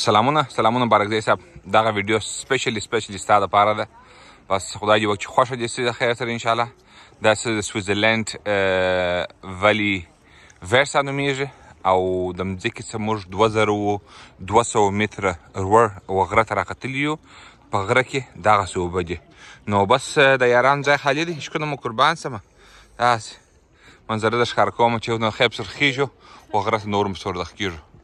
سلامونه سلامونه بارکزی صاحب دغه ویډیو سپیشلی سپیشلی ستاسو لپاره ده بس خدای دې وکړي خوښه دې سي د خیر سره ان شاء الله دا څه د سویزرلند ولی ورسا نومیږي او د مځکې څخه موږ 2200 متره ور وغره ته راختلی یو په غره کې دغه څه اوبه دي نو بس د یاران ځای خالي دی هیڅکله مو قربان سمه داسې منظره د ښکار کوم چې نو خیب سرخیږو وغره ته نور هم سور دخ کیږو